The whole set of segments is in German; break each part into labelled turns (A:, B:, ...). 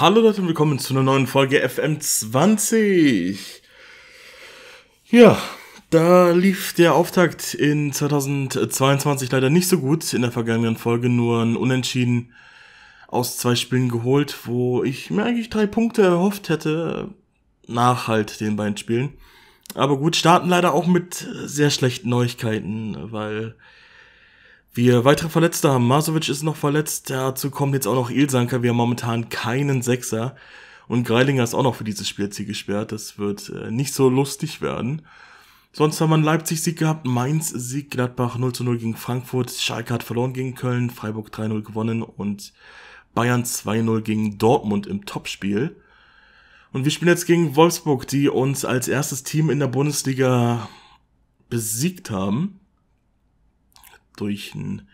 A: Hallo Leute und willkommen zu einer neuen Folge FM20. Ja, da lief der Auftakt in 2022 leider nicht so gut. In der vergangenen Folge nur ein Unentschieden aus zwei Spielen geholt, wo ich mir eigentlich drei Punkte erhofft hätte nach halt den beiden Spielen. Aber gut, starten leider auch mit sehr schlechten Neuigkeiten, weil wir weitere Verletzte haben. Masovic ist noch verletzt. Dazu kommt jetzt auch noch Ilsanker. Wir haben momentan keinen Sechser. Und Greilinger ist auch noch für dieses Spielziel gesperrt. Das wird äh, nicht so lustig werden. Sonst haben wir einen Leipzig-Sieg gehabt, Mainz-Sieg, Gladbach 0 zu 0 gegen Frankfurt, Schalke hat verloren gegen Köln, Freiburg 3-0 gewonnen und Bayern 2-0 gegen Dortmund im Topspiel. Und wir spielen jetzt gegen Wolfsburg, die uns als erstes Team in der Bundesliga besiegt haben durch einen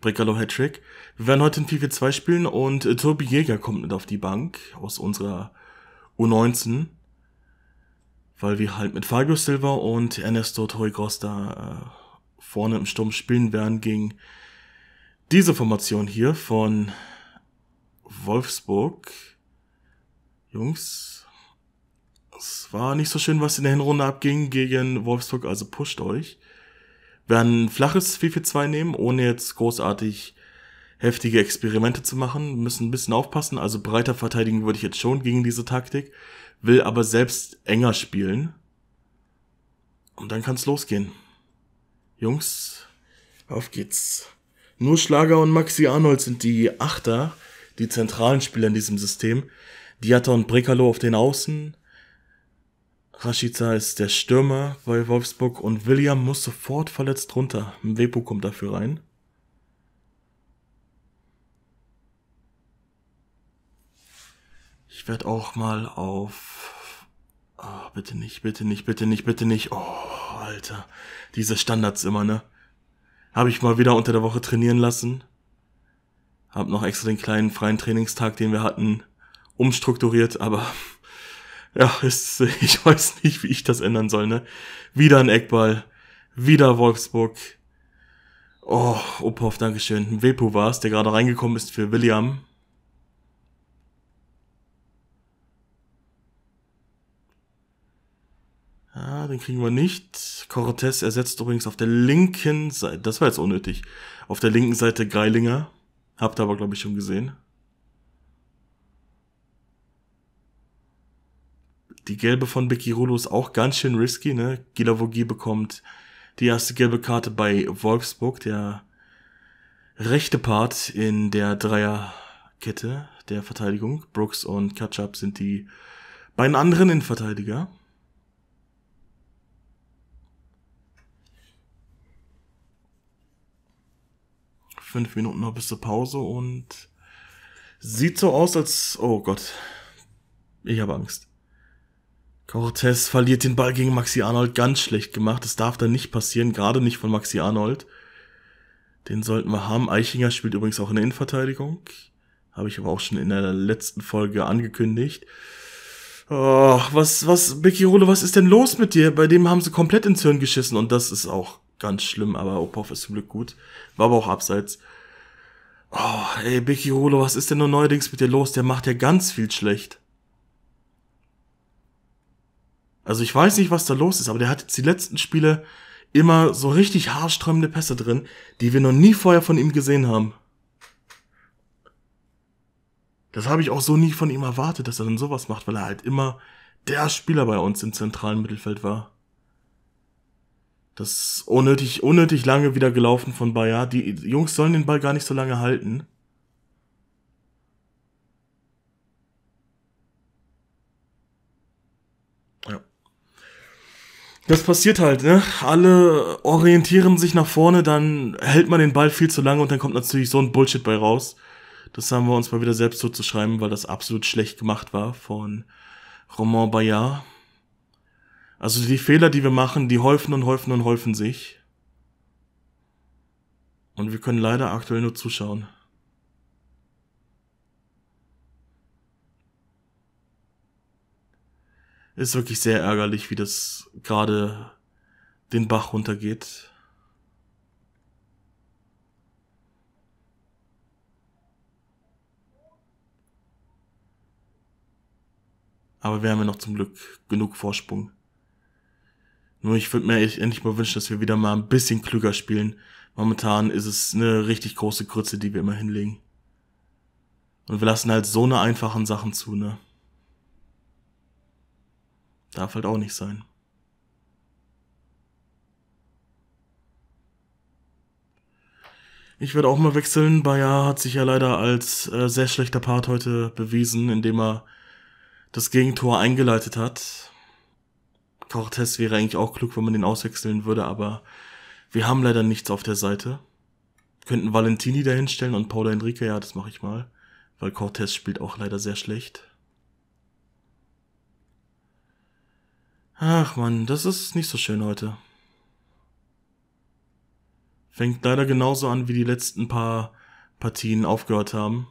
A: Brekalo-Hattrick. Wir werden heute in 4-4-2 spielen und äh, Tobi Jäger kommt mit auf die Bank aus unserer U19. Weil wir halt mit Fabio Silva und Ernesto Torre Costa äh, vorne im Sturm spielen werden gegen diese Formation hier von Wolfsburg. Jungs, es war nicht so schön, was in der Hinrunde abging gegen Wolfsburg, also pusht euch werden ein flaches 4-4-2 nehmen, ohne jetzt großartig heftige Experimente zu machen, müssen ein bisschen aufpassen. Also breiter verteidigen würde ich jetzt schon gegen diese Taktik, will aber selbst enger spielen. Und dann kann's losgehen. Jungs, auf geht's. Nur Schlager und Maxi Arnold sind die Achter, die zentralen Spieler in diesem System. Diatta und Brekalo auf den Außen, Rashica ist der Stürmer bei Wolfsburg und William muss sofort verletzt runter. Wepo kommt dafür rein. Ich werde auch mal auf... Oh, bitte nicht, bitte nicht, bitte nicht, bitte nicht. Oh, Alter. Diese Standards immer, ne? Habe ich mal wieder unter der Woche trainieren lassen. Hab noch extra den kleinen freien Trainingstag, den wir hatten, umstrukturiert, aber ja, ist, ich weiß nicht, wie ich das ändern soll, ne? Wieder ein Eckball, wieder Wolfsburg. Oh, Opov, Dankeschön. Wepu war's, der gerade reingekommen ist für William. Ah, den kriegen wir nicht. Cortez ersetzt übrigens auf der linken Seite, das war jetzt unnötig, auf der linken Seite Geilinger. Habt ihr aber, glaube ich, schon gesehen. Die gelbe von Becky Rulo ist auch ganz schön risky, ne? Gilavogi bekommt die erste gelbe Karte bei Wolfsburg, der rechte Part in der Dreierkette der Verteidigung. Brooks und Ketchup sind die beiden anderen Innenverteidiger. Fünf Minuten noch bis zur Pause und sieht so aus, als, oh Gott, ich habe Angst. Cortez verliert den Ball gegen Maxi Arnold ganz schlecht gemacht. Das darf dann nicht passieren, gerade nicht von Maxi Arnold. Den sollten wir haben. Eichinger spielt übrigens auch in der Innenverteidigung. Habe ich aber auch schon in der letzten Folge angekündigt. Oh, was, was, Becky Rolo, was ist denn los mit dir? Bei dem haben sie komplett ins Hirn geschissen und das ist auch ganz schlimm, aber Opov ist zum Glück gut. War aber auch abseits. Oh, ey, Becky Rolo, was ist denn nur neuerdings mit dir los? Der macht ja ganz viel schlecht. Also ich weiß nicht, was da los ist, aber der hat jetzt die letzten Spiele immer so richtig haarsträubende Pässe drin, die wir noch nie vorher von ihm gesehen haben. Das habe ich auch so nie von ihm erwartet, dass er dann sowas macht, weil er halt immer der Spieler bei uns im zentralen Mittelfeld war. Das ist unnötig, unnötig lange wieder gelaufen von Bayer. Die Jungs sollen den Ball gar nicht so lange halten. Das passiert halt, ne? Alle orientieren sich nach vorne, dann hält man den Ball viel zu lange und dann kommt natürlich so ein Bullshit bei raus. Das haben wir uns mal wieder selbst so zu schreiben, weil das absolut schlecht gemacht war von Romain Bayard. Also die Fehler, die wir machen, die häufen und häufen und häufen sich. Und wir können leider aktuell nur zuschauen. Ist wirklich sehr ärgerlich, wie das gerade den Bach runtergeht. Aber wir haben ja noch zum Glück genug Vorsprung. Nur ich würde mir endlich mal wünschen, dass wir wieder mal ein bisschen klüger spielen. Momentan ist es eine richtig große Grütze, die wir immer hinlegen. Und wir lassen halt so eine einfachen Sachen zu, ne? Darf halt auch nicht sein. Ich werde auch mal wechseln. Bayer hat sich ja leider als äh, sehr schlechter Part heute bewiesen, indem er das Gegentor eingeleitet hat. Cortez wäre eigentlich auch klug, wenn man den auswechseln würde, aber wir haben leider nichts auf der Seite. Könnten Valentini dahinstellen und Paula Henrique, ja, das mache ich mal, weil Cortez spielt auch leider sehr schlecht. Ach man, das ist nicht so schön heute. Fängt leider genauso an, wie die letzten paar Partien aufgehört haben.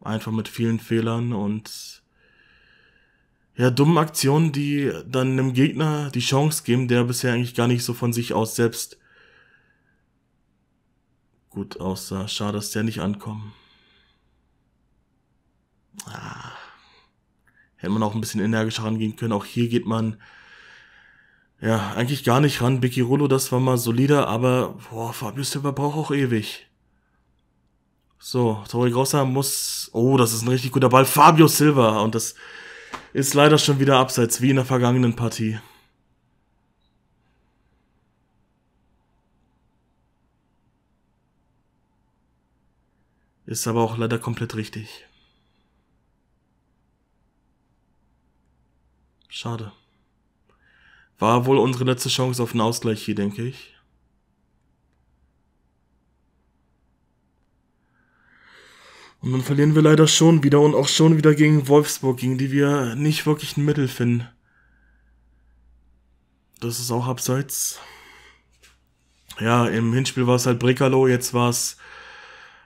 A: Einfach mit vielen Fehlern und ja, dummen Aktionen, die dann einem Gegner die Chance geben, der bisher eigentlich gar nicht so von sich aus selbst gut aussah. Schade, dass der nicht ankommen. Ah. Hätte man auch ein bisschen energischer rangehen können. Auch hier geht man ja eigentlich gar nicht ran. Bicky Rullo, das war mal solider, aber boah, Fabio Silva braucht auch ewig. So, Tori Grossa muss. Oh, das ist ein richtig guter Ball. Fabio Silva. Und das ist leider schon wieder abseits, wie in der vergangenen Partie. Ist aber auch leider komplett richtig. Schade. War wohl unsere letzte Chance auf einen Ausgleich hier, denke ich. Und dann verlieren wir leider schon wieder und auch schon wieder gegen Wolfsburg, gegen die wir nicht wirklich ein Mittel finden. Das ist auch abseits. Ja, im Hinspiel war es halt Brekalo, jetzt war es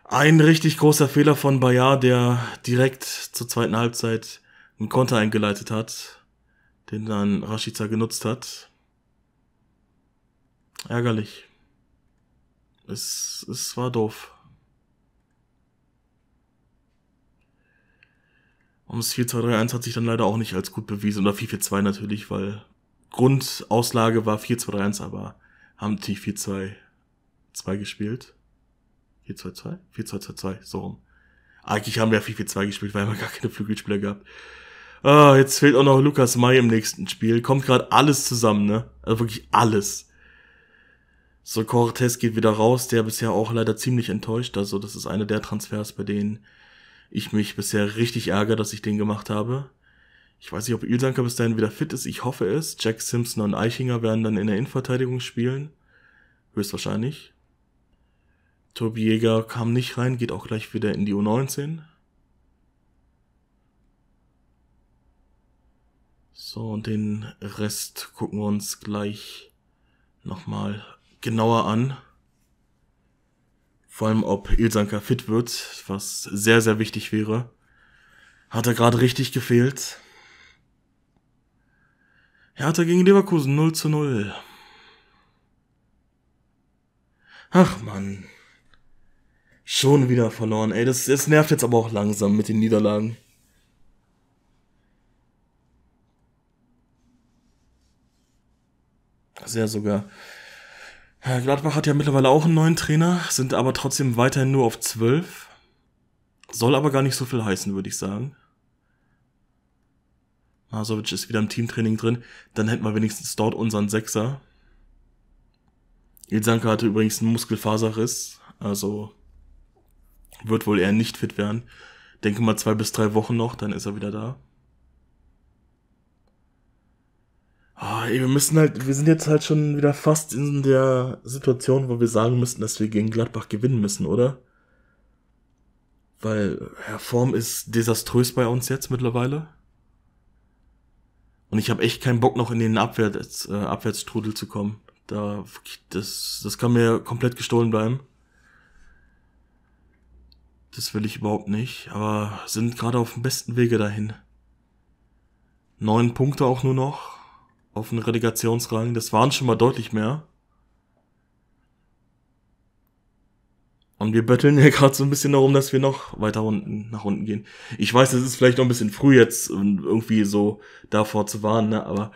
A: ein richtig großer Fehler von Bayard, der direkt zur zweiten Halbzeit einen Konter eingeleitet hat den dann Rashica genutzt hat. Ärgerlich. Es, es war doof. Und das 4-2-3-1 hat sich dann leider auch nicht als gut bewiesen. Oder 4-4-2 natürlich, weil Grundauslage war 4-2-3-1, aber haben die 4-2-2 gespielt. 4-2-2? 4-2-2-2, so rum. Eigentlich haben wir 4-4-2 gespielt, weil wir gar keine Flügelspieler gehabt. Ah, jetzt fehlt auch noch Lukas May im nächsten Spiel. Kommt gerade alles zusammen, ne? Also wirklich alles. So, Cortez geht wieder raus, der bisher auch leider ziemlich enttäuscht. Also, das ist einer der Transfers, bei denen ich mich bisher richtig ärgere, dass ich den gemacht habe. Ich weiß nicht, ob Ilsanker bis dahin wieder fit ist. Ich hoffe es. Jack Simpson und Eichinger werden dann in der Innenverteidigung spielen. Höchstwahrscheinlich. Tobi Jäger kam nicht rein, geht auch gleich wieder in die U19. So, und den Rest gucken wir uns gleich nochmal genauer an. Vor allem, ob Ilsanka fit wird, was sehr, sehr wichtig wäre. Hat er gerade richtig gefehlt. Hertha gegen Leverkusen 0 zu 0. Ach man. Schon wieder verloren, ey. Das, das nervt jetzt aber auch langsam mit den Niederlagen. sehr sogar. Gladbach hat ja mittlerweile auch einen neuen Trainer, sind aber trotzdem weiterhin nur auf 12. Soll aber gar nicht so viel heißen, würde ich sagen. Masovic ist wieder im Teamtraining drin. Dann hätten wir wenigstens dort unseren Sechser. Ilzanka hatte übrigens einen Muskelfaserriss, also wird wohl eher nicht fit werden. Denke mal zwei bis drei Wochen noch, dann ist er wieder da. Oh, ey, wir müssen halt, wir sind jetzt halt schon wieder fast in der Situation, wo wir sagen müssen, dass wir gegen Gladbach gewinnen müssen, oder? Weil Herr Form ist desaströs bei uns jetzt mittlerweile. Und ich habe echt keinen Bock, noch in den Abwärts, äh, Abwärtsstrudel zu kommen. Da, das, das kann mir komplett gestohlen bleiben. Das will ich überhaupt nicht, aber sind gerade auf dem besten Wege dahin. Neun Punkte auch nur noch auf den Relegationsrang. Das waren schon mal deutlich mehr. Und wir betteln ja gerade so ein bisschen darum, dass wir noch weiter unten, nach unten gehen. Ich weiß, es ist vielleicht noch ein bisschen früh jetzt irgendwie so davor zu warnen, ne? aber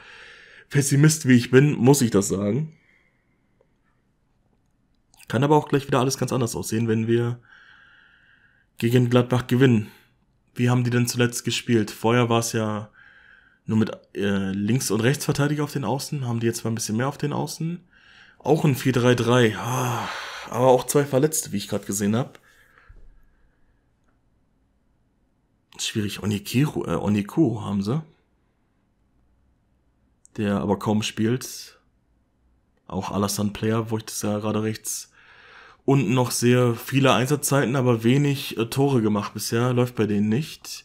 A: Pessimist wie ich bin, muss ich das sagen. Kann aber auch gleich wieder alles ganz anders aussehen, wenn wir gegen Gladbach gewinnen. Wie haben die denn zuletzt gespielt? Vorher war es ja nur mit äh, Links- und Rechtsverteidiger auf den Außen, haben die jetzt mal ein bisschen mehr auf den Außen. Auch ein 4-3-3, ah, aber auch zwei Verletzte, wie ich gerade gesehen habe. Schwierig, Onikiru, äh, Oniku haben sie. Der aber kaum spielt. Auch Alassane Player, wo ich das ja gerade rechts unten noch sehr Viele Einsatzzeiten, aber wenig äh, Tore gemacht bisher, läuft bei denen nicht.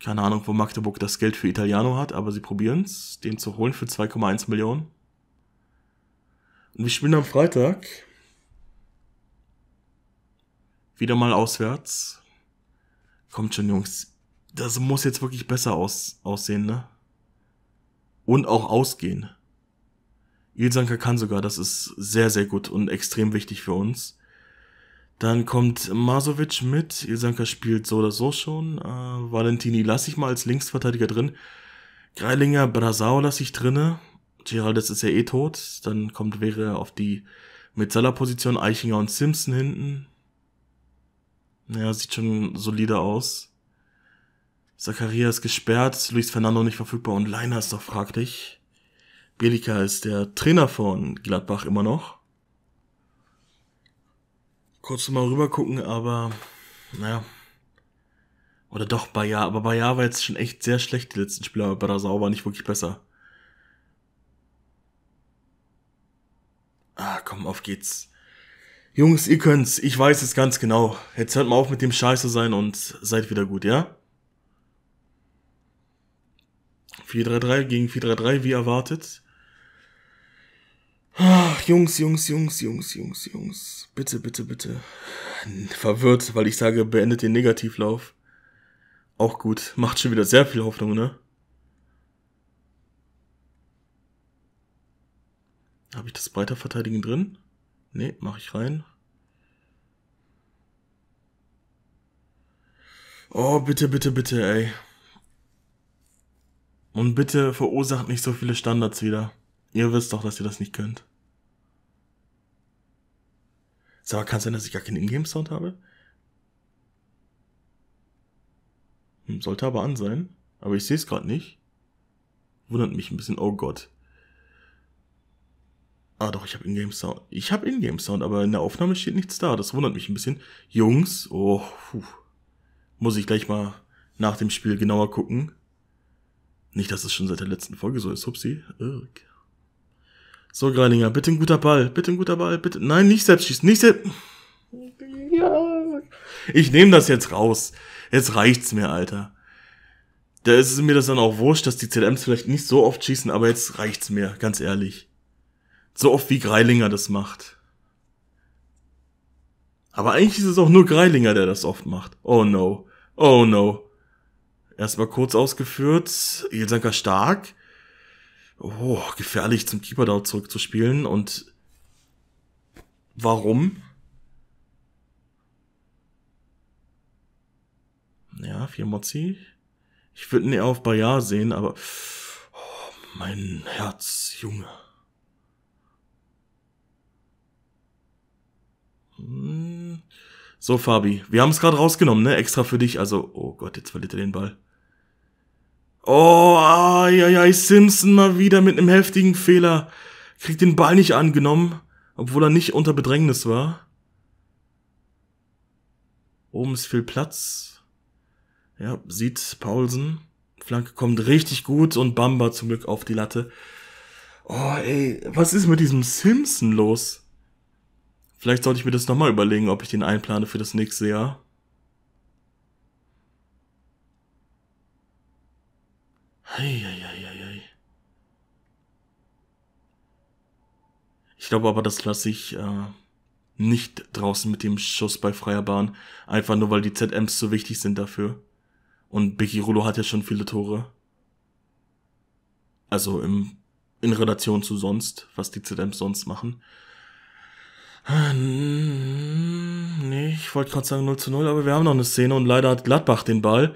A: Keine Ahnung, wo Magdeburg das Geld für Italiano hat, aber sie probieren es, den zu holen für 2,1 Millionen. Und wir spielen am Freitag. Wieder mal auswärts. Kommt schon, Jungs. Das muss jetzt wirklich besser aus, aussehen, ne? Und auch ausgehen. Ilsanka kann sogar, das ist sehr, sehr gut und extrem wichtig für uns. Dann kommt Masovic mit, Ilsanka spielt so oder so schon. Äh, Valentini lasse ich mal als Linksverteidiger drin. Greilinger, Brasau lasse ich drinne. Giraldes ist ja eh tot. Dann kommt wäre auf die Metzeller-Position Eichinger und Simpson hinten. Naja, sieht schon solide aus. Zakaria ist gesperrt, Luis Fernando nicht verfügbar und Leiner ist doch fraglich. Belika ist der Trainer von Gladbach immer noch kurz mal rüber gucken, aber naja. Oder doch Bayer, aber Bayer war jetzt schon echt sehr schlecht die letzten Spiele, aber Brasau war nicht wirklich besser. Ah, komm, auf geht's. Jungs, ihr könnt's. Ich weiß es ganz genau. Jetzt hört mal auf mit dem Scheiße sein und seid wieder gut, ja? 4-3-3 gegen 4-3-3, wie erwartet. Ach, Jungs, Jungs, Jungs, Jungs, Jungs, Jungs. Bitte, bitte, bitte. Verwirrt, weil ich sage, beendet den Negativlauf. Auch gut. Macht schon wieder sehr viel Hoffnung, ne? Habe ich das Breiterverteidigen drin? Ne, mache ich rein. Oh, bitte, bitte, bitte, ey. Und bitte verursacht nicht so viele Standards wieder. Ihr wisst doch, dass ihr das nicht könnt. Sag mal, kann es sein, dass ich gar keinen Ingame-Sound habe? Hm, sollte aber an sein. Aber ich sehe es gerade nicht. Wundert mich ein bisschen. Oh Gott. Ah doch, ich habe Ingame Sound. Ich habe Ingame Sound, aber in der Aufnahme steht nichts da. Das wundert mich ein bisschen. Jungs, oh, puh. muss ich gleich mal nach dem Spiel genauer gucken. Nicht, dass es schon seit der letzten Folge so ist. Hupsi. Irk. So, Greilinger, bitte ein guter Ball, bitte ein guter Ball, bitte. Nein, nicht selbst schießen, nicht selbst. Ja. Ich nehme das jetzt raus. Jetzt reicht's mir, Alter. Da ist es mir das dann auch wurscht, dass die ZMs vielleicht nicht so oft schießen, aber jetzt reicht's mir, ganz ehrlich. So oft wie Greilinger das macht. Aber eigentlich ist es auch nur Greilinger, der das oft macht. Oh no. Oh no. Erstmal kurz ausgeführt. Ilsanker stark oh, gefährlich zum Keeper da zurückzuspielen und warum? Ja, vier Mozzi. Ich würde ihn eher auf Bayard sehen, aber oh, mein Herz, Junge. Hm. So, Fabi, wir haben es gerade rausgenommen, ne? Extra für dich. Also, oh Gott, jetzt verliert er den Ball. Oh, ah, Eieiei, Simpson mal wieder mit einem heftigen Fehler. Kriegt den Ball nicht angenommen, obwohl er nicht unter Bedrängnis war. Oben ist viel Platz. Ja, sieht Paulsen. Flanke kommt richtig gut und Bamba zum Glück auf die Latte. Oh, ey, was ist mit diesem Simpson los? Vielleicht sollte ich mir das nochmal überlegen, ob ich den einplane für das nächste Jahr. Hey, hey. Ich glaube aber, das lasse ich äh, nicht draußen mit dem Schuss bei freier Bahn. Einfach nur, weil die ZMs so wichtig sind dafür. Und Becky Rulo hat ja schon viele Tore. Also im, in Relation zu sonst, was die ZMs sonst machen. Ähm, nee, ich wollte gerade sagen 0 zu 0, aber wir haben noch eine Szene und leider hat Gladbach den Ball.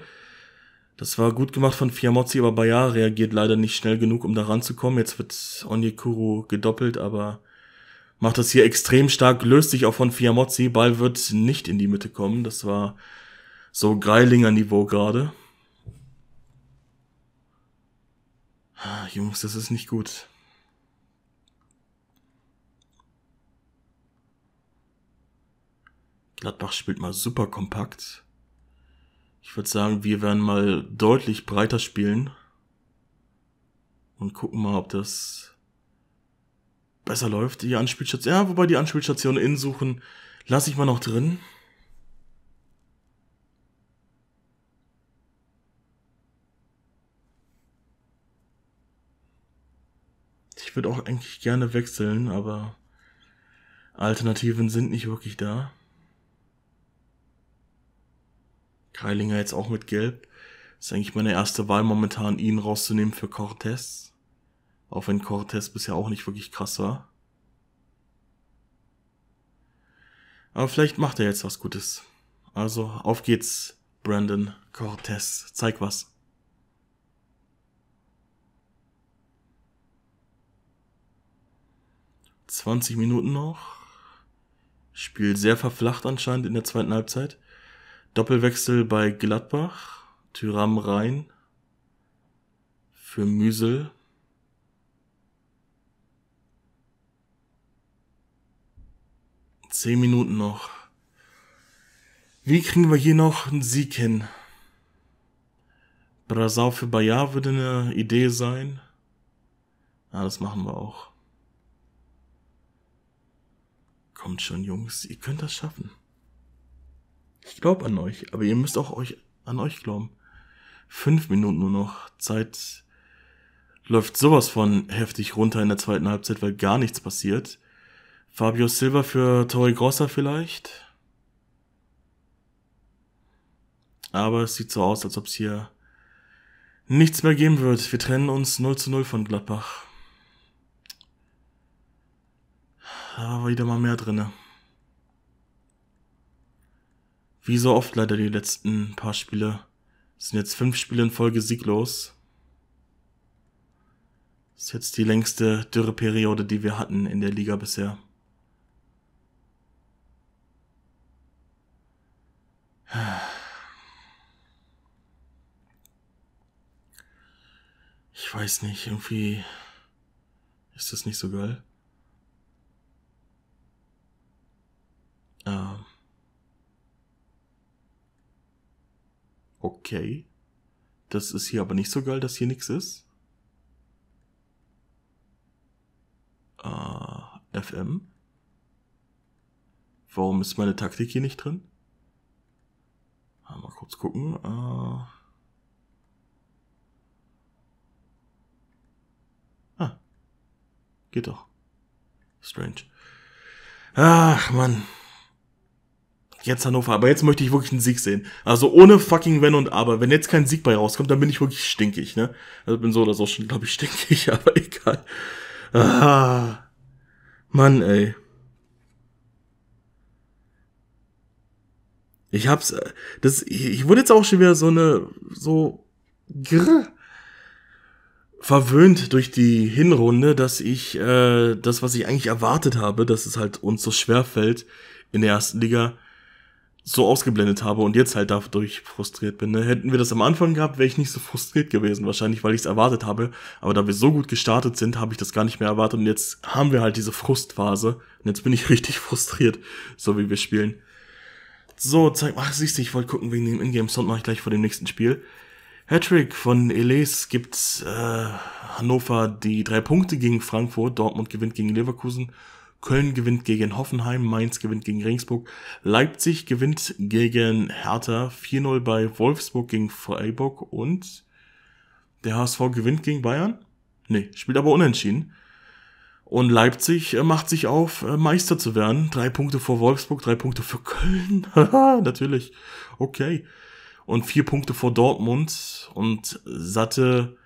A: Das war gut gemacht von Fiamozzi, aber Bayar reagiert leider nicht schnell genug, um da ranzukommen. Jetzt wird Onyekuru gedoppelt, aber macht das hier extrem stark, löst sich auch von Fiamozzi. Ball wird nicht in die Mitte kommen. Das war so Greilinger Niveau gerade. Ah, Jungs, das ist nicht gut. Gladbach spielt mal super kompakt. Ich würde sagen, wir werden mal deutlich breiter spielen. Und gucken mal, ob das besser läuft. Die Anspielstation, ja, wobei die Anspielstation innen suchen, lasse ich mal noch drin. Ich würde auch eigentlich gerne wechseln, aber Alternativen sind nicht wirklich da. Keilinger jetzt auch mit Gelb. Das ist eigentlich meine erste Wahl momentan, ihn rauszunehmen für Cortez. Auch wenn Cortez bisher auch nicht wirklich krass war. Aber vielleicht macht er jetzt was Gutes. Also auf geht's, Brandon Cortez. Zeig was. Zwanzig Minuten noch. Spiel sehr verflacht anscheinend in der zweiten Halbzeit. Doppelwechsel bei Gladbach. Tyram rein. Für Müsel. Zehn Minuten noch. Wie kriegen wir hier noch einen Sieg hin? Brasau für Bayard würde eine Idee sein. Ja, ah, das machen wir auch. Kommt schon, Jungs, ihr könnt das schaffen. Ich glaube an euch, aber ihr müsst auch euch an euch glauben. Fünf Minuten nur noch. Zeit läuft sowas von heftig runter in der zweiten Halbzeit, weil gar nichts passiert. Fabio Silva für Tori Grossa vielleicht. Aber es sieht so aus, als ob es hier nichts mehr geben wird. Wir trennen uns 0 zu 0 von Gladbach. Da war wieder mal mehr drinne. Wie so oft leider die letzten paar Spiele. Es sind jetzt fünf Spiele in Folge sieglos. Das ist jetzt die längste Dürreperiode, die wir hatten in der Liga bisher. Ich weiß nicht, irgendwie ist das nicht so geil. Ähm. Okay. Das ist hier aber nicht so geil, dass hier nichts ist. Äh, FM. Warum ist meine Taktik hier nicht drin? Mal kurz gucken. Äh ah. Geht doch. Strange. Ach, Mann. Jetzt Hannover. Aber jetzt möchte ich wirklich einen Sieg sehen. Also ohne fucking Wenn und Aber. Wenn jetzt kein Sieg bei rauskommt, dann bin ich wirklich stinkig, ne? Also bin so oder so schon, glaube ich, stinkig, aber egal. Ah. Mann, ey. Ich hab's, äh, das, ich wurde jetzt auch schon wieder so eine, so, grrr, verwöhnt durch die Hinrunde, dass ich, äh, das, was ich eigentlich erwartet habe, dass es halt uns so schwer fällt in der ersten Liga, so ausgeblendet habe und jetzt halt dadurch frustriert bin. Ne? Hätten wir das am Anfang gehabt, wäre ich nicht so frustriert gewesen, wahrscheinlich, weil ich es erwartet habe. Aber da wir so gut gestartet sind, habe ich das gar nicht mehr erwartet und jetzt haben wir halt diese Frustphase und jetzt bin ich richtig frustriert, so wie wir spielen. So, zeig mal, ach siehst du, ich wollte gucken wegen dem Ingame-Sound, mache ich gleich vor dem nächsten Spiel. Hattrick von Eles gibt äh, Hannover die drei Punkte gegen Frankfurt, Dortmund gewinnt gegen Leverkusen, Köln gewinnt gegen Hoffenheim, Mainz gewinnt gegen Regensburg, Leipzig gewinnt gegen Hertha, 4-0 bei Wolfsburg gegen Freiburg und der HSV gewinnt gegen Bayern? Nee, spielt aber unentschieden. Und Leipzig äh, macht sich auf, äh, Meister zu werden. Drei Punkte vor Wolfsburg, drei Punkte für Köln. natürlich. Okay. Und vier Punkte vor Dortmund und satte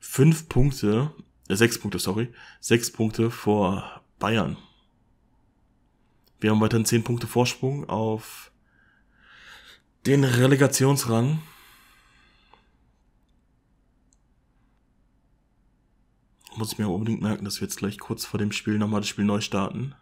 A: fünf Punkte, äh, sechs Punkte, sorry, sechs Punkte vor Bayern. Wir haben weiterhin zehn Punkte Vorsprung auf den Relegationsrang. muss ich mir unbedingt merken, dass wir jetzt gleich kurz vor dem Spiel nochmal das Spiel neu starten.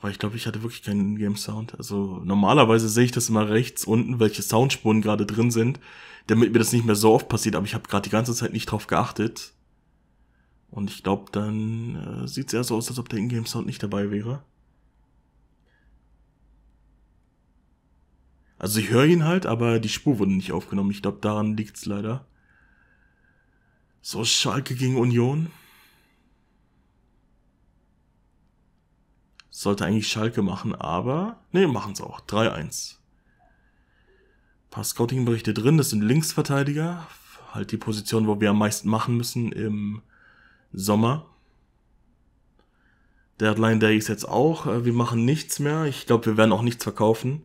A: Weil ich glaube, ich hatte wirklich keinen Ingame-Sound. Also normalerweise sehe ich das immer rechts unten, welche Soundspuren gerade drin sind, damit mir das nicht mehr so oft passiert. Aber ich habe gerade die ganze Zeit nicht drauf geachtet. Und ich glaube, dann äh, sieht es eher so aus, als ob der Ingame-Sound nicht dabei wäre. Also ich höre ihn halt, aber die Spur wurde nicht aufgenommen. Ich glaube, daran liegt's leider. So, Schalke gegen Union. Sollte eigentlich Schalke machen, aber... Nee, machen's auch. 3-1. Paar Scouting-Berichte drin. Das sind Linksverteidiger. Halt die Position, wo wir am meisten machen müssen im Sommer. Deadline Day ist jetzt auch. Äh, wir machen nichts mehr. Ich glaube, wir werden auch nichts verkaufen.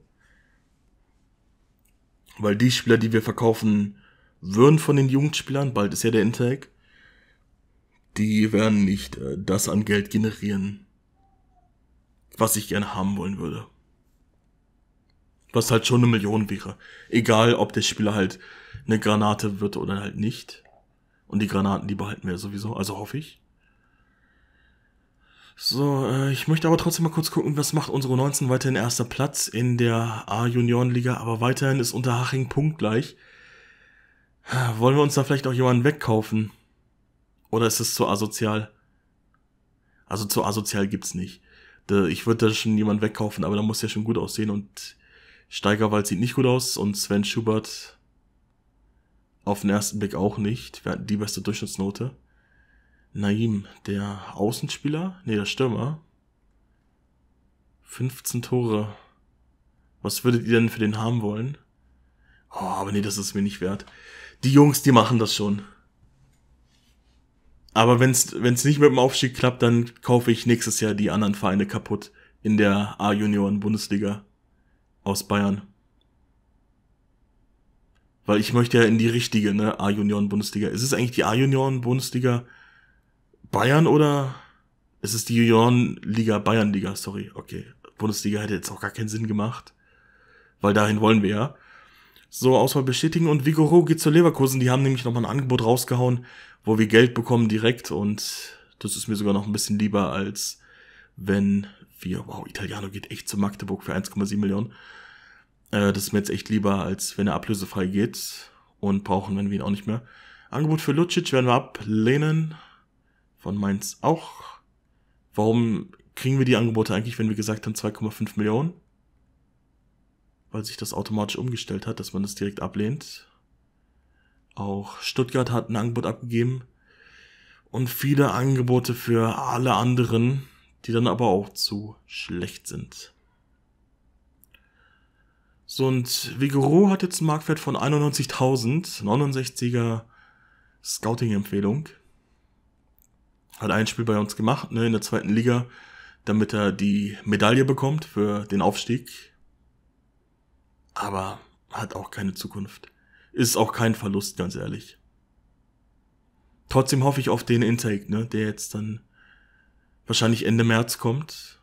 A: Weil die Spieler, die wir verkaufen würden von den Jugendspielern, bald ist ja der Intake, die werden nicht äh, das an Geld generieren, was ich gerne haben wollen würde. Was halt schon eine Million wäre. Egal, ob der Spieler halt eine Granate wird oder halt nicht. Und die Granaten, die behalten wir sowieso, also hoffe ich. So, äh, ich möchte aber trotzdem mal kurz gucken, was macht unsere 19 weiterhin erster Platz in der A-Juniorenliga, aber weiterhin ist Unterhaching punktgleich. Wollen wir uns da vielleicht auch jemanden wegkaufen? Oder ist es zu asozial? Also zu asozial gibt's nicht. Ich würde da schon jemanden wegkaufen, aber da muss ja schon gut aussehen und Steigerwald sieht nicht gut aus und Sven Schubert auf den ersten Blick auch nicht. Wir hatten die beste Durchschnittsnote. Naim, der Außenspieler, nee, der Stürmer. 15 Tore. Was würdet ihr denn für den haben wollen? Oh, aber nee, das ist mir nicht wert. Die Jungs, die machen das schon. Aber wenn's, wenn's nicht mit dem Aufstieg klappt, dann kaufe ich nächstes Jahr die anderen Vereine kaputt in der A-Junioren-Bundesliga aus Bayern. Weil ich möchte ja in die richtige, ne, A-Junioren-Bundesliga. Ist es eigentlich die A-Junioren-Bundesliga Bayern oder ist es die Juniorenliga, Bayernliga, sorry, okay. Bundesliga hätte jetzt auch gar keinen Sinn gemacht, weil dahin wollen wir ja. So, Auswahl bestätigen und Vigoro geht zu Leverkusen, die haben nämlich nochmal ein Angebot rausgehauen, wo wir Geld bekommen direkt und das ist mir sogar noch ein bisschen lieber als wenn wir, wow, Italiano geht echt zu Magdeburg für 1,7 Millionen. Äh, das ist mir jetzt echt lieber, als wenn er ablösefrei geht und brauchen, wenn wir ihn auch nicht mehr. Angebot für Lucic werden wir ablehnen von Mainz auch. Warum kriegen wir die Angebote eigentlich, wenn wir gesagt haben 2,5 Millionen? Weil sich das automatisch umgestellt hat, dass man das direkt ablehnt. Auch Stuttgart hat ein Angebot abgegeben und viele Angebote für alle anderen, die dann aber auch zu schlecht sind. So, und Vigoro hat jetzt einen Marktwert von 91.000, 69er Scouting-Empfehlung hat ein Spiel bei uns gemacht, ne, in der zweiten Liga, damit er die Medaille bekommt für den Aufstieg. Aber hat auch keine Zukunft. Ist auch kein Verlust, ganz ehrlich. Trotzdem hoffe ich auf den Intake, ne, der jetzt dann wahrscheinlich Ende März kommt.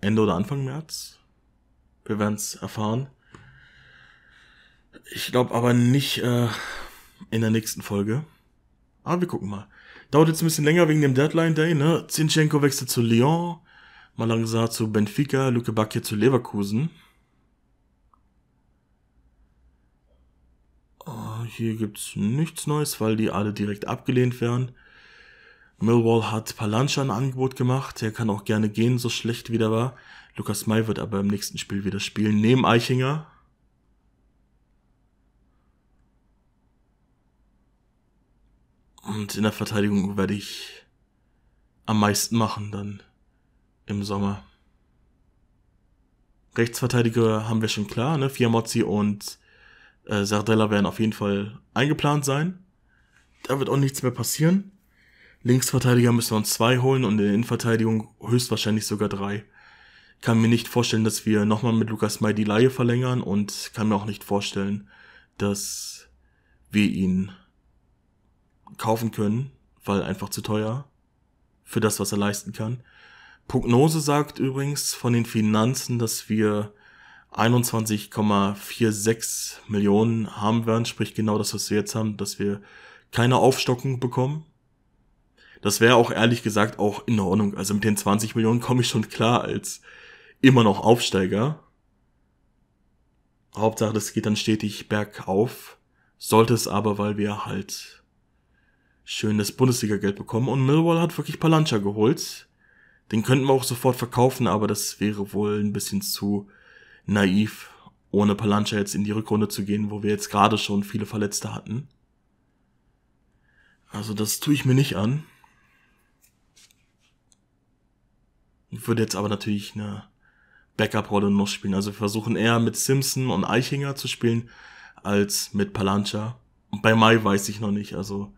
A: Ende oder Anfang März. Wir werden es erfahren. Ich glaube aber nicht äh, in der nächsten Folge. Aber wir gucken mal. Dauert jetzt ein bisschen länger wegen dem Deadline Day, ne? Zinchenko wechselt zu Lyon, Malangsa zu Benfica, Luke Bacchia zu Leverkusen. Oh, hier gibt's nichts Neues, weil die alle direkt abgelehnt werden. Millwall hat Palancha ein Angebot gemacht. Der kann auch gerne gehen, so schlecht wie der war. Lukas May wird aber im nächsten Spiel wieder spielen, neben Eichinger. Und in der Verteidigung werde ich am meisten machen dann im Sommer. Rechtsverteidiger haben wir schon klar, ne? Fiamozzi und äh, Sardella werden auf jeden Fall eingeplant sein. Da wird auch nichts mehr passieren. Linksverteidiger müssen wir uns zwei holen und in der Innenverteidigung höchstwahrscheinlich sogar drei. Kann mir nicht vorstellen, dass wir nochmal mit Lukas May die Laie verlängern und kann mir auch nicht vorstellen, dass wir ihn kaufen können, weil einfach zu teuer für das, was er leisten kann. Prognose sagt übrigens von den Finanzen, dass wir 21,46 Millionen haben werden, sprich genau das, was wir jetzt haben, dass wir keine Aufstockung bekommen. Das wäre auch ehrlich gesagt auch in Ordnung. Also mit den 20 Millionen komme ich schon klar als immer noch Aufsteiger. Hauptsache, das geht dann stetig bergauf. Sollte es aber, weil wir halt schönes Bundesliga-Geld bekommen und Millwall hat wirklich Palancha geholt. Den könnten wir auch sofort verkaufen, aber das wäre wohl ein bisschen zu naiv, ohne Palancha jetzt in die Rückrunde zu gehen, wo wir jetzt gerade schon viele Verletzte hatten. Also das tue ich mir nicht an. Ich würde jetzt aber natürlich eine Backup-Rolle noch spielen. Also wir versuchen eher mit Simpson und Eichinger zu spielen, als mit Palancha. bei Mai weiß ich noch nicht. Also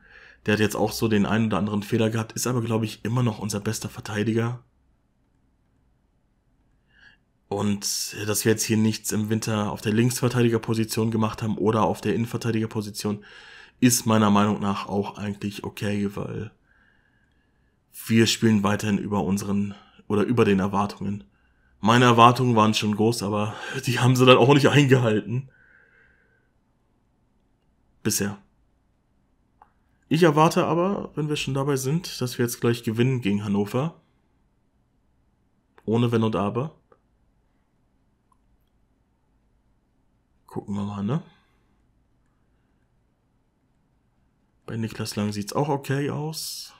A: der hat jetzt auch so den einen oder anderen Fehler gehabt, ist aber, glaube ich, immer noch unser bester Verteidiger. Und äh, dass wir jetzt hier nichts im Winter auf der Linksverteidigerposition gemacht haben oder auf der Innenverteidigerposition, ist meiner Meinung nach auch eigentlich okay, weil wir spielen weiterhin über unseren oder über den Erwartungen. Meine Erwartungen waren schon groß, aber die haben sie dann auch nicht eingehalten. Bisher. Ich erwarte aber, wenn wir schon dabei sind, dass wir jetzt gleich gewinnen gegen Hannover. Ohne Wenn und Aber. Gucken wir mal, ne? Bei Niklas Lang sieht's auch okay aus.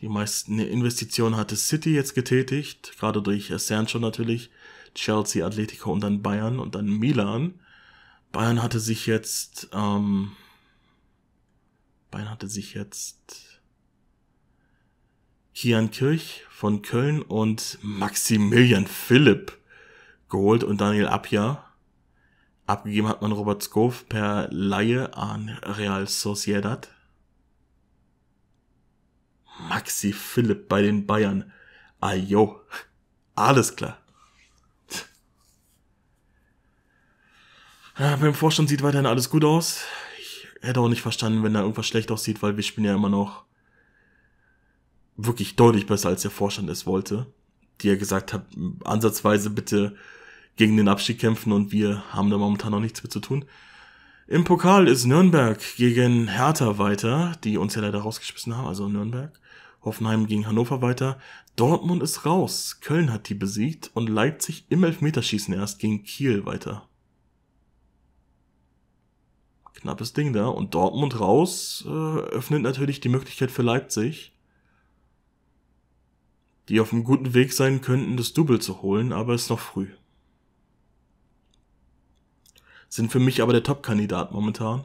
A: Die meisten Investitionen hatte City jetzt getätigt, gerade durch Sancho natürlich, Chelsea, Atletico und dann Bayern und dann Milan. Bayern hatte sich jetzt ähm, Bein hatte sich jetzt Kian Kirch von Köln und Maximilian Philipp geholt und Daniel Abja. Abgegeben hat man Robert Skov per Laie an Real Sociedad. Maxi Philipp bei den Bayern. Ajo. Ah, Alles klar. Ja, ah, beim Vorstand sieht weiterhin alles gut aus hätte auch nicht verstanden, wenn da irgendwas schlecht aussieht, weil wir spielen ja immer noch wirklich deutlich besser, als der Vorstand es wollte. Die ja gesagt hat, ansatzweise bitte gegen den Abstieg kämpfen und wir haben da momentan noch nichts mit zu tun. Im Pokal ist Nürnberg gegen Hertha weiter, die uns ja leider rausgeschmissen haben, also Nürnberg. Hoffenheim gegen Hannover weiter. Dortmund ist raus. Köln hat die besiegt und Leipzig im Elfmeterschießen erst gegen Kiel weiter knappes Ding da. Und Dortmund raus äh, öffnet natürlich die Möglichkeit für Leipzig, die auf einem guten Weg sein könnten, das Double zu holen, aber ist noch früh. Sind für mich aber der Top-Kandidat momentan.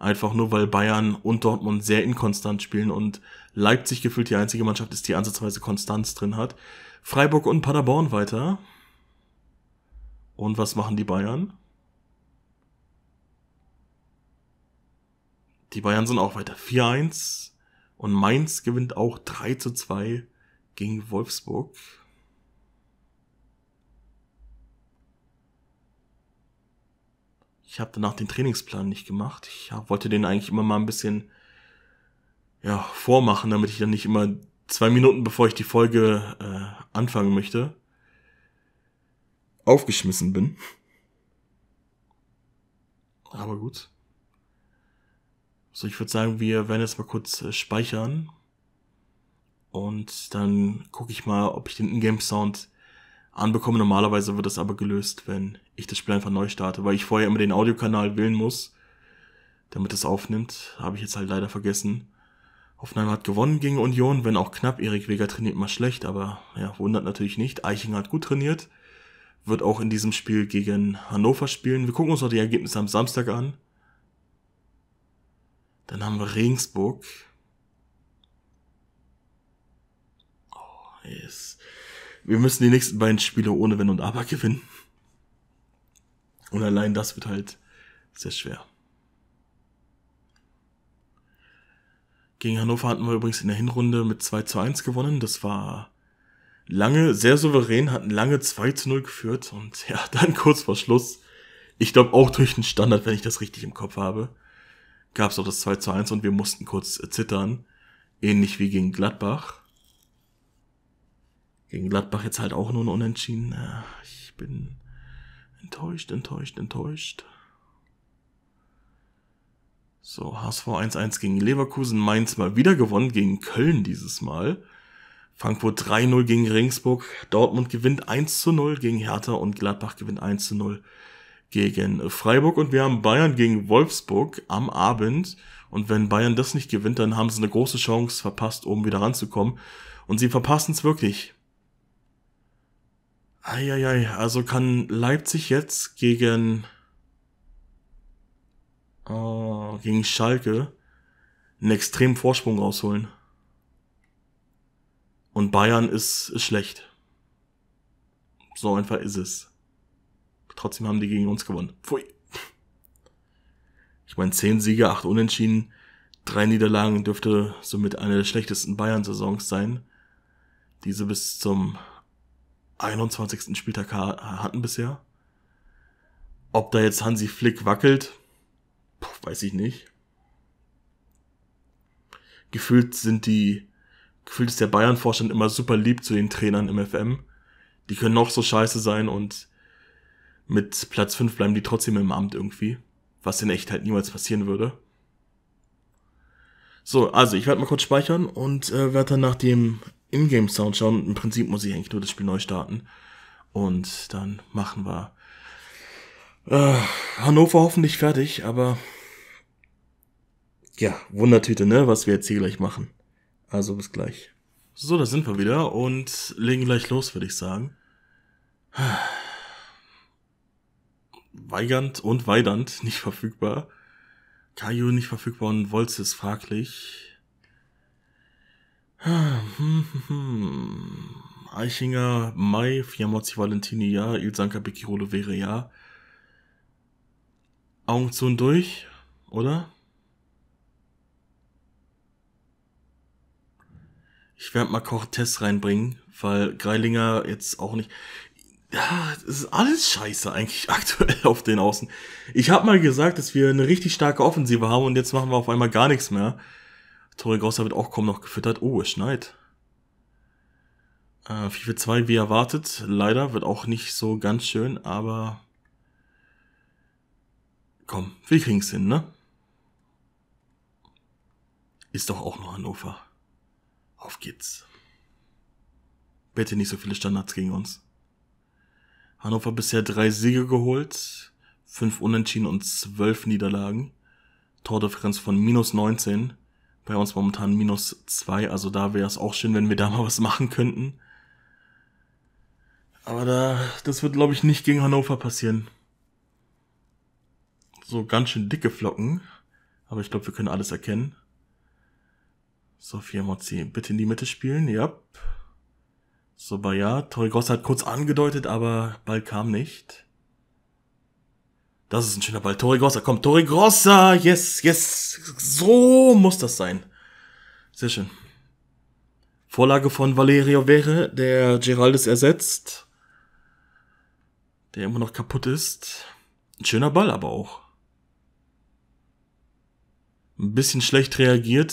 A: Einfach nur, weil Bayern und Dortmund sehr inkonstant spielen und Leipzig gefühlt die einzige Mannschaft ist, die ansatzweise Konstanz drin hat. Freiburg und Paderborn weiter. Und was machen die Bayern? Die Bayern sind auch weiter 4-1 und Mainz gewinnt auch 3 2 gegen Wolfsburg. Ich habe danach den Trainingsplan nicht gemacht. Ich wollte den eigentlich immer mal ein bisschen ja, vormachen, damit ich dann nicht immer zwei Minuten, bevor ich die Folge äh, anfangen möchte, aufgeschmissen bin. Aber gut. So, ich würde sagen, wir werden jetzt mal kurz äh, speichern. Und dann gucke ich mal, ob ich den Ingame-Sound anbekomme. Normalerweise wird das aber gelöst, wenn ich das Spiel einfach neu starte, weil ich vorher immer den Audiokanal wählen muss, damit es aufnimmt. Habe ich jetzt halt leider vergessen. Hoffenheim hat gewonnen gegen Union, wenn auch knapp. Erik Weger trainiert mal schlecht, aber ja, wundert natürlich nicht. Eichinger hat gut trainiert, wird auch in diesem Spiel gegen Hannover spielen. Wir gucken uns noch die Ergebnisse am Samstag an. Dann haben wir Regensburg. Oh, yes. Wir müssen die nächsten beiden Spiele ohne Wenn und Aber gewinnen. Und allein das wird halt sehr schwer. Gegen Hannover hatten wir übrigens in der Hinrunde mit 2 zu 1 gewonnen. Das war lange, sehr souverän, hatten lange 2 zu 0 geführt und ja, dann kurz vor Schluss. Ich glaube auch durch den Standard, wenn ich das richtig im Kopf habe gab es auch das 2 zu 1 und wir mussten kurz äh, zittern. Ähnlich wie gegen Gladbach. Gegen Gladbach jetzt halt auch nur ein Unentschieden. Ah, ich bin enttäuscht, enttäuscht, enttäuscht. So, HSV 1-1 gegen Leverkusen, Mainz mal wieder gewonnen gegen Köln dieses Mal. Frankfurt 3-0 gegen Regensburg, Dortmund gewinnt 1-0 gegen Hertha und Gladbach gewinnt 1-0 gegen Freiburg und wir haben Bayern gegen Wolfsburg am Abend. Und wenn Bayern das nicht gewinnt, dann haben sie eine große Chance verpasst, oben wieder ranzukommen. Und sie verpassen es wirklich. Eieiei, also kann Leipzig jetzt gegen, oh, gegen Schalke einen extremen Vorsprung rausholen. Und Bayern ist, ist schlecht. So einfach ist es. Trotzdem haben die gegen uns gewonnen. Pfui. Ich meine, zehn Siege, acht Unentschieden, drei Niederlagen dürfte somit eine der schlechtesten Bayern-Saisons sein. Diese bis zum 21. Spieltag hatten bisher. Ob da jetzt Hansi Flick wackelt, weiß ich nicht. Gefühlt sind die, gefühlt ist der Bayern-Vorstand immer super lieb zu den Trainern im FM. Die können noch so scheiße sein und mit Platz 5 bleiben die trotzdem im Amt irgendwie. Was in echt halt niemals passieren würde. So, also ich werde mal kurz speichern und äh, werde dann nach dem Ingame-Sound schauen. Im Prinzip muss ich eigentlich nur das Spiel neu starten. Und dann machen wir äh, Hannover hoffentlich fertig, aber ja, Wundertüte, ne, was wir jetzt hier gleich machen. Also bis gleich. So, da sind wir wieder und legen gleich los, würde ich sagen. Weigand und Weidand nicht verfügbar. Caillou nicht verfügbar und Wolz ist fraglich. Eichinger, Mai, Fiamozzi, Valentini, ja. Ilzanka, Bikirolo wäre ja. Augen zu und durch, oder? Ich werde mal Cortez reinbringen, weil Greilinger jetzt auch nicht ja, es ist alles scheiße eigentlich aktuell auf den Außen. Ich habe mal gesagt, dass wir eine richtig starke Offensive haben und jetzt machen wir auf einmal gar nichts mehr. Tore Grosser wird auch kaum noch gefüttert. Oh, es schneit. Äh, FIFA 2 wie erwartet. Leider wird auch nicht so ganz schön, aber komm, wir kriegen's hin, ne? Ist doch auch noch Hannover. Auf geht's. Bitte nicht so viele Standards gegen uns. Hannover bisher drei Siege geholt, fünf Unentschieden und zwölf Niederlagen. Tordifferenz von minus 19. Bei uns momentan minus 2, also da wäre es auch schön, wenn wir da mal was machen könnten. Aber da, das wird, glaube ich, nicht gegen Hannover passieren. So ganz schön dicke Flocken. Aber ich glaube, wir können alles erkennen. Sophia Mozzi, bitte in die Mitte spielen. Ja. Yep. So, aber ja, Torregrossa hat kurz angedeutet, aber Ball kam nicht. Das ist ein schöner Ball. Torregrossa, komm, Torregrossa! Yes, yes! So muss das sein. Sehr schön. Vorlage von Valerio wäre, der Geraldes ersetzt. Der immer noch kaputt ist. Ein schöner Ball aber auch. Ein bisschen schlecht reagiert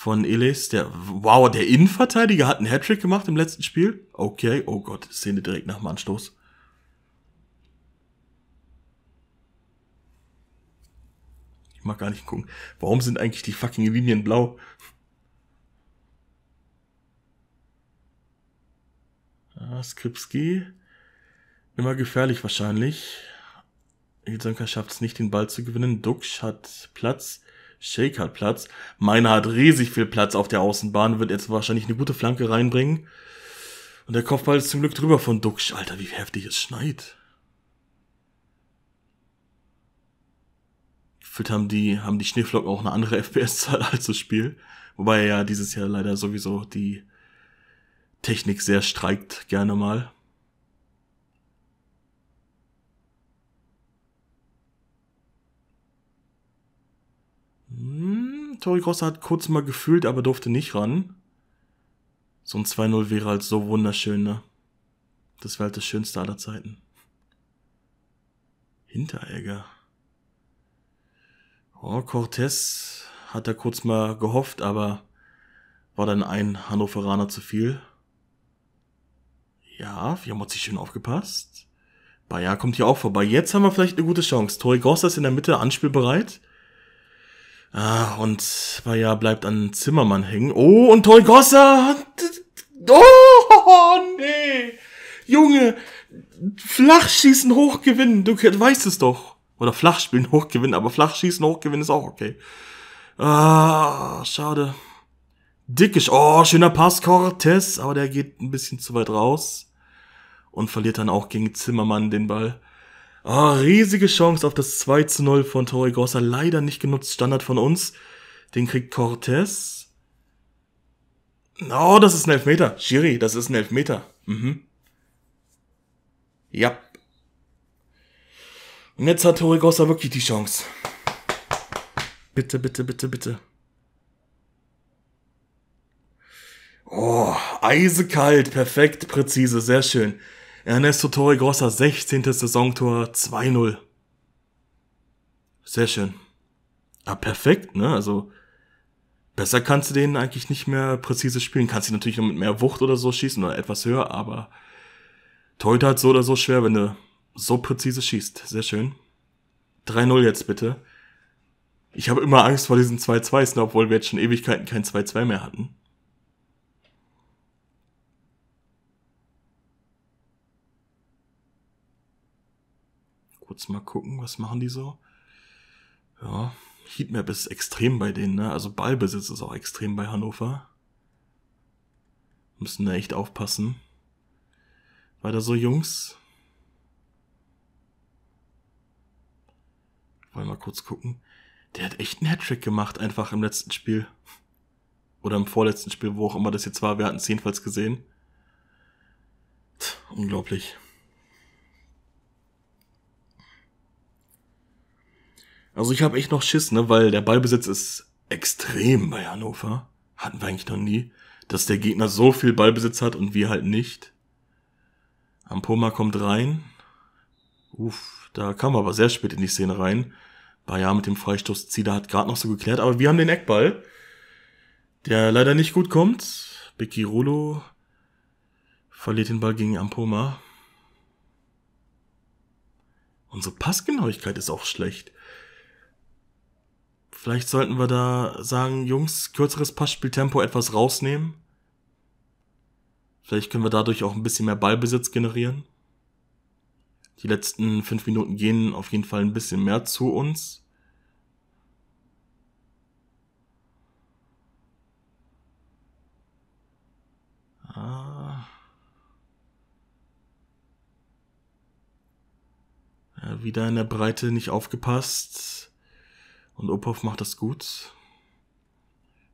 A: von Illes. Der, wow, der Innenverteidiger hat einen Hattrick gemacht im letzten Spiel. Okay, oh Gott, Szene direkt nach dem Anstoß. Ich mag gar nicht gucken. Warum sind eigentlich die fucking Linien blau? Ah, Skripski. Immer gefährlich wahrscheinlich. Ilsanka schafft es nicht, den Ball zu gewinnen. Duxch hat Platz. Shake hat Platz. Meiner hat riesig viel Platz auf der Außenbahn, wird jetzt wahrscheinlich eine gute Flanke reinbringen. Und der Kopfball ist zum Glück drüber von Duxch. Alter, wie heftig es schneit. Gefühlt haben die, haben die Schneeflocken auch eine andere FPS-Zahl als das Spiel. Wobei er ja dieses Jahr leider sowieso die Technik sehr streikt, gerne mal. Tori Grossa hat kurz mal gefühlt, aber durfte nicht ran. So ein 2-0 wäre halt so wunderschön, ne? Das wäre halt das Schönste aller Zeiten. Hinteregger. Oh, Cortez hat da kurz mal gehofft, aber war dann ein Hannoveraner zu viel. Ja, Fiamma hat sich schön aufgepasst. Bayer kommt hier auch vorbei. Jetzt haben wir vielleicht eine gute Chance. Tori Grossa ist in der Mitte anspielbereit. Ah, und Bayer bleibt an Zimmermann hängen. Oh, und Tolgossa! Oh, nee! Junge! Flachschießen, hochgewinnen! Du weißt es doch. Oder Flachspielen, hochgewinnen, aber Flachschießen, hochgewinnen ist auch okay. Ah, schade. Dickisch. Oh, schöner Pass, Cortez. Aber der geht ein bisschen zu weit raus. Und verliert dann auch gegen Zimmermann den Ball. Oh, riesige Chance auf das 2 zu 0 von Torre Grossa. Leider nicht genutzt. Standard von uns. Den kriegt Cortez. Oh, das ist ein Elfmeter. Schiri, das ist ein Elfmeter. Mhm. Ja. Und jetzt hat Torre Grossa wirklich die Chance. Bitte, bitte, bitte, bitte. Oh, eisekalt. Perfekt, präzise. Sehr schön. Ernesto Torre Grossa 16. Saisontor 2-0. Sehr schön. Ah, perfekt, ne? Also besser kannst du den eigentlich nicht mehr präzise spielen. Kannst ihn natürlich noch mit mehr Wucht oder so schießen oder etwas höher, aber Torhüter hat so oder so schwer, wenn du so präzise schießt. Sehr schön. 3-0 jetzt bitte. Ich habe immer Angst vor diesen 2-2s, ne, obwohl wir jetzt schon Ewigkeiten kein 2-2 mehr hatten. kurz mal gucken, was machen die so. Ja, Heatmap ist extrem bei denen, ne? Also Ballbesitz ist auch extrem bei Hannover. Müssen da echt aufpassen. Weiter so, Jungs. Wollen wir mal kurz gucken. Der hat echt einen Hattrick gemacht, einfach im letzten Spiel. Oder im vorletzten Spiel, wo auch immer das jetzt war. Wir hatten es jedenfalls gesehen. Tch, unglaublich. Also ich habe echt noch Schiss, ne, weil der Ballbesitz ist extrem bei Hannover. Hatten wir eigentlich noch nie, dass der Gegner so viel Ballbesitz hat und wir halt nicht. Ampoma kommt rein. Uff, da kam aber sehr spät in die Szene rein. Bayer mit dem Freistoß Zieder hat gerade noch so geklärt, aber wir haben den Eckball, der leider nicht gut kommt. Becky Rolo verliert den Ball gegen Ampoma. Unsere Passgenauigkeit ist auch schlecht. Vielleicht sollten wir da sagen, Jungs, kürzeres Passspieltempo etwas rausnehmen. Vielleicht können wir dadurch auch ein bisschen mehr Ballbesitz generieren. Die letzten fünf Minuten gehen auf jeden Fall ein bisschen mehr zu uns. Ah. Ja, wieder in der Breite nicht aufgepasst. Und Opov macht das gut.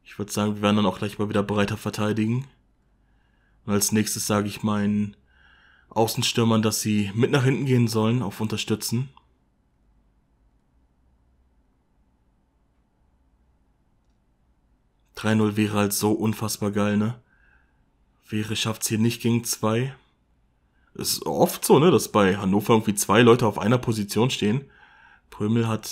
A: Ich würde sagen, wir werden dann auch gleich mal wieder breiter verteidigen. Und als nächstes sage ich meinen Außenstürmern, dass sie mit nach hinten gehen sollen, auf Unterstützen. Drei Null wäre halt so unfassbar geil, ne? Wäre schafft's hier nicht gegen zwei. Es ist oft so, ne, dass bei Hannover irgendwie zwei Leute auf einer Position stehen. Prömel hat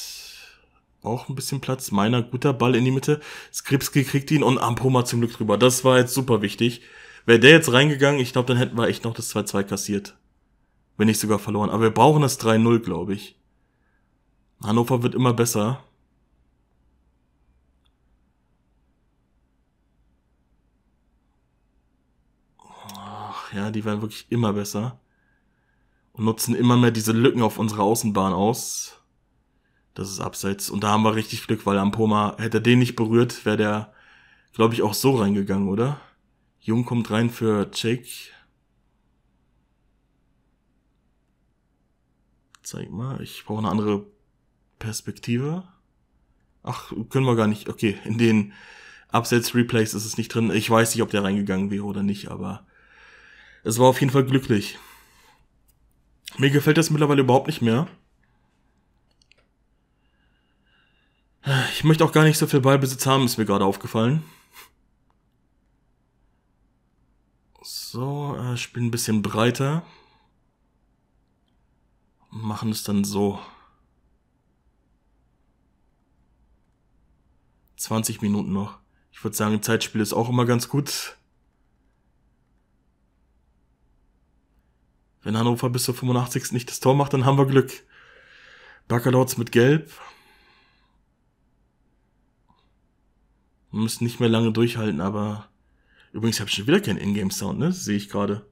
A: auch ein bisschen Platz. Meiner guter Ball in die Mitte. Skripski kriegt ihn und Ampoma zum Glück drüber. Das war jetzt super wichtig. Wäre der jetzt reingegangen, ich glaube, dann hätten wir echt noch das 2-2 kassiert. Wenn nicht sogar verloren. Aber wir brauchen das 3-0, glaube ich. Hannover wird immer besser. Ach ja, die werden wirklich immer besser. Und nutzen immer mehr diese Lücken auf unserer Außenbahn aus. Das ist abseits. Und da haben wir richtig Glück, weil Ampoma, hätte er den nicht berührt, wäre der, glaube ich, auch so reingegangen, oder? Jung kommt rein für Jake. Zeig mal, ich brauche eine andere Perspektive. Ach, können wir gar nicht. Okay, in den Abseits-Replays ist es nicht drin. Ich weiß nicht, ob der reingegangen wäre oder nicht, aber es war auf jeden Fall glücklich. Mir gefällt das mittlerweile überhaupt nicht mehr. Ich möchte auch gar nicht so viel Ballbesitz haben, ist mir gerade aufgefallen. So, äh, spielen ein bisschen breiter. Machen es dann so. 20 Minuten noch. Ich würde sagen, Zeitspiel ist auch immer ganz gut. Wenn Hannover bis zur 85. nicht das Tor macht, dann haben wir Glück. Baccalauts mit Gelb. Man muss nicht mehr lange durchhalten, aber. Übrigens habe ich schon wieder keinen Ingame-Sound, ne? Sehe ich gerade.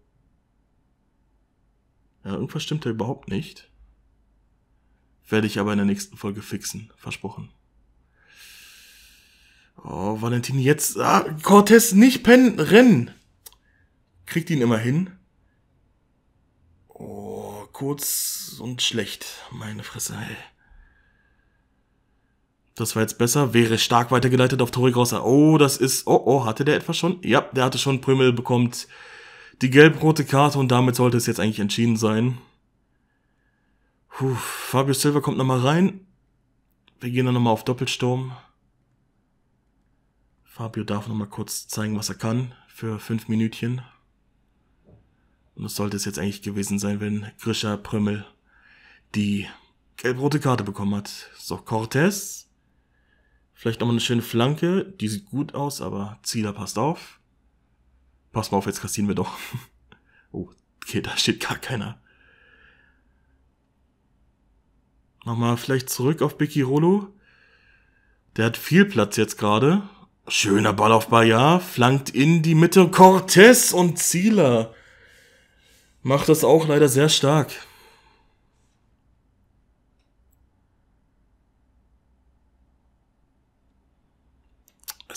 A: Ja, irgendwas stimmt da überhaupt nicht. Werde ich aber in der nächsten Folge fixen. Versprochen. Oh, Valentin, jetzt. Ah, Cortez nicht pennen, rennen. Kriegt ihn immer hin. Oh, kurz und schlecht. Meine Fresse, ey. Das war jetzt besser. Wäre stark weitergeleitet auf Tori Grossa. Oh, das ist... Oh, oh, hatte der etwas schon? Ja, der hatte schon. Prümmel bekommt die gelb-rote Karte und damit sollte es jetzt eigentlich entschieden sein. Puh, Fabio Silva kommt nochmal rein. Wir gehen dann nochmal auf Doppelsturm. Fabio darf nochmal kurz zeigen, was er kann für fünf Minütchen. Und das sollte es jetzt eigentlich gewesen sein, wenn Grisha Prümmel die gelb-rote Karte bekommen hat. So, Cortez Vielleicht nochmal eine schöne Flanke. Die sieht gut aus, aber Zieler passt auf. Pass mal auf, jetzt kassieren wir doch. oh, okay, da steht gar keiner. Nochmal vielleicht zurück auf Bicky Rolo. Der hat viel Platz jetzt gerade. Schöner Ball auf Bayard. Flankt in die Mitte. Cortez und Zieler. Macht das auch leider sehr stark.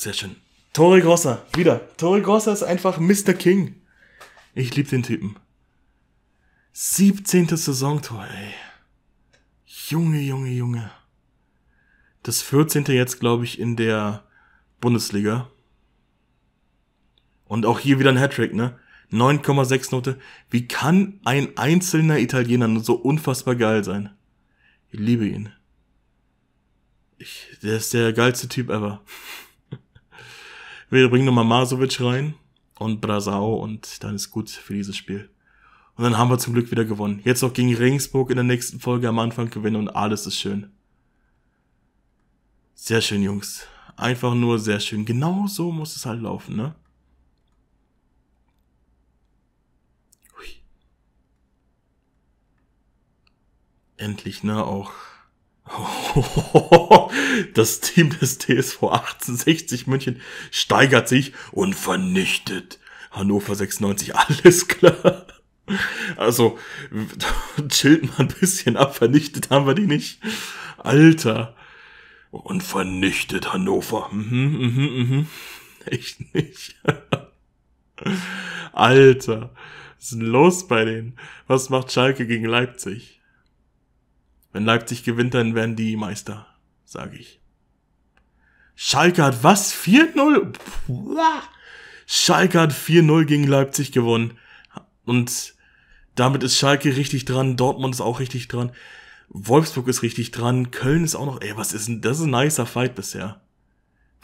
A: sehr schön. Tore Grossa, wieder. Tore Grossa ist einfach Mr. King. Ich liebe den Typen. 17. Saisontor, ey. Junge, Junge, Junge. Das 14. jetzt, glaube ich, in der Bundesliga. Und auch hier wieder ein Hattrick, ne? 9,6 Note. Wie kann ein einzelner Italiener nur so unfassbar geil sein? Ich liebe ihn. Ich, der ist der geilste Typ ever. Wir bringen nochmal Masovic rein und Brasao und dann ist gut für dieses Spiel. Und dann haben wir zum Glück wieder gewonnen. Jetzt auch gegen Regensburg in der nächsten Folge am Anfang gewinnen und alles ist schön. Sehr schön, Jungs. Einfach nur sehr schön. Genau so muss es halt laufen, ne? Hui. Endlich, ne? Auch Das Team des TSV 1860 München steigert sich und vernichtet Hannover 96. Alles klar. Also, chillt mal ein bisschen ab, vernichtet haben wir die nicht. Alter. Und vernichtet Hannover. Mhm, mhm, mhm. Echt nicht. Alter. Was ist denn los bei denen? Was macht Schalke gegen Leipzig? Wenn Leipzig gewinnt, dann werden die Meister, sage ich. Schalke hat was? 4-0? Schalke hat 4-0 gegen Leipzig gewonnen. Und damit ist Schalke richtig dran, Dortmund ist auch richtig dran, Wolfsburg ist richtig dran, Köln ist auch noch. Ey, was ist denn? Das ist ein nicer Fight bisher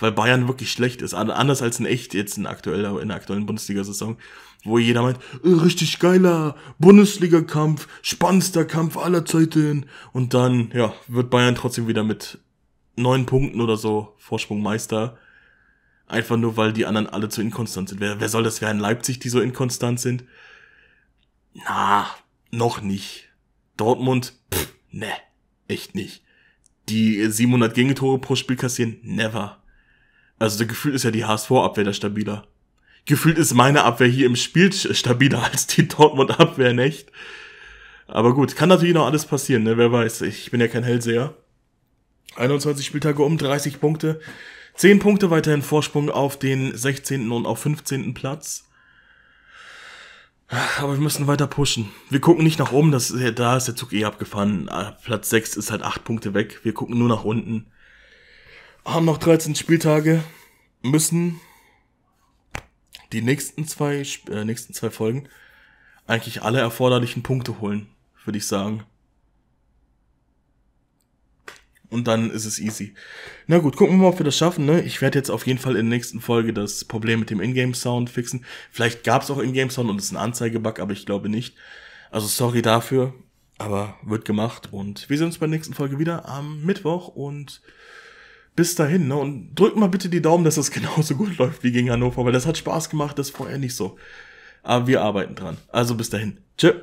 A: weil Bayern wirklich schlecht ist. Anders als in echt jetzt in, aktueller, in der aktuellen Bundesliga-Saison, wo jeder meint, äh, richtig geiler Bundesliga-Kampf, spannendster Kampf aller Zeiten. Und dann, ja, wird Bayern trotzdem wieder mit neun Punkten oder so Vorsprung Meister. Einfach nur, weil die anderen alle zu inkonstant sind. Wer, wer soll das werden? Leipzig, die so inkonstant sind? Na, noch nicht. Dortmund, pff, ne, echt nicht. Die 700 Gegentore pro Spiel kassieren, never. Also gefühlt ist ja die HSV-Abwehr da stabiler. Gefühlt ist meine Abwehr hier im Spiel stabiler als die Dortmund-Abwehr, nicht? Aber gut, kann natürlich noch alles passieren, ne? Wer weiß. Ich bin ja kein Hellseher. 21 Spieltage um, 30 Punkte. 10 Punkte weiterhin Vorsprung auf den 16. und auf 15. Platz. Aber wir müssen weiter pushen. Wir gucken nicht nach oben, das da ist der Zug eh abgefahren. Ah, Platz 6 ist halt 8 Punkte weg. Wir gucken nur nach unten haben noch 13 Spieltage, müssen die nächsten zwei, äh, nächsten zwei Folgen eigentlich alle erforderlichen Punkte holen, würde ich sagen. Und dann ist es easy. Na gut, gucken wir mal, ob wir das schaffen. Ne? Ich werde jetzt auf jeden Fall in der nächsten Folge das Problem mit dem Ingame-Sound fixen. Vielleicht gab es auch Ingame-Sound und es ist ein Anzeigebug, aber ich glaube nicht. Also sorry dafür, aber wird gemacht. Und wir sehen uns bei der nächsten Folge wieder am Mittwoch und bis dahin, ne? Und drückt mal bitte die Daumen, dass das genauso gut läuft wie gegen Hannover, weil das hat Spaß gemacht, das vorher nicht so. Aber wir arbeiten dran. Also bis dahin. Tschö.